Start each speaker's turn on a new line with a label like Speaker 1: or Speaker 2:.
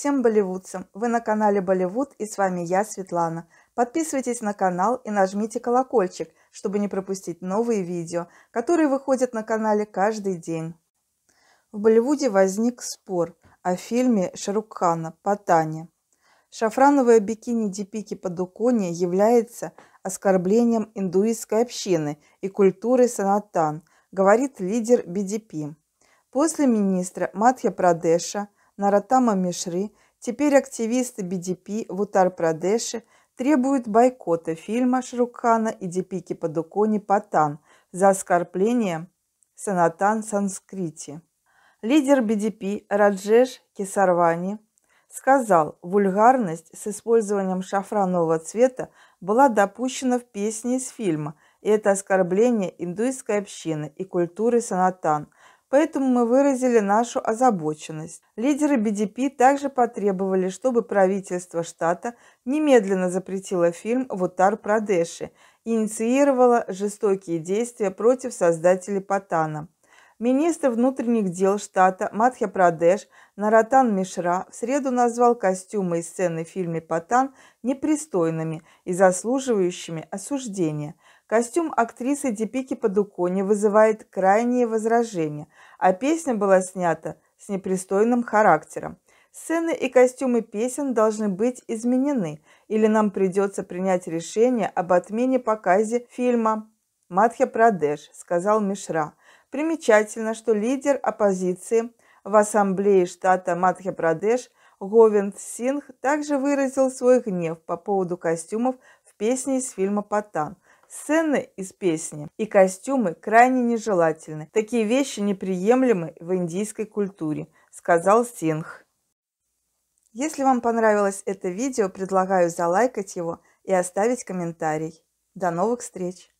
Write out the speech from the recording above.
Speaker 1: всем болливудцам! Вы на канале Болливуд и с вами я, Светлана. Подписывайтесь на канал и нажмите колокольчик, чтобы не пропустить новые видео, которые выходят на канале каждый день. В Болливуде возник спор о фильме Шарукхана «Патани». Шафрановое бикини Дипики Падукони является оскорблением индуистской общины и культуры санатан, говорит лидер BDP. После министра Мадхя Прадеша – Наратама Мишри, теперь активисты БДП в Утар-Прадеше требуют бойкота фильма Шрукхана и Дипики Падукони Патан за оскорбление санатан санскрити. Лидер БДП Раджеш Кесарвани сказал, вульгарность с использованием шафранового цвета была допущена в песне из фильма, и это оскорбление индуистской общины и культуры санатан – поэтому мы выразили нашу озабоченность. Лидеры БДП также потребовали, чтобы правительство штата немедленно запретило фильм в Утар-Прадеше и инициировало жестокие действия против создателей Патана – Министр внутренних дел штата Мадхья-Прадеш Наратан Мишра в среду назвал костюмы и сцены в фильме «Патан» непристойными и заслуживающими осуждения. Костюм актрисы Дипики Падукони вызывает крайние возражения, а песня была снята с непристойным характером. Сцены и костюмы песен должны быть изменены, или нам придется принять решение об отмене показе фильма Мадхя-Прадеш, сказал Мишра. Примечательно, что лидер оппозиции в ассамблее штата Мадхя-Прадеш Говинд Сингх также выразил свой гнев по поводу костюмов в песне из фильма «Патан», Сцены из песни и костюмы крайне нежелательны. Такие вещи неприемлемы в индийской культуре, сказал Сингх. Если вам понравилось это видео, предлагаю залайкать его и оставить комментарий. До новых встреч!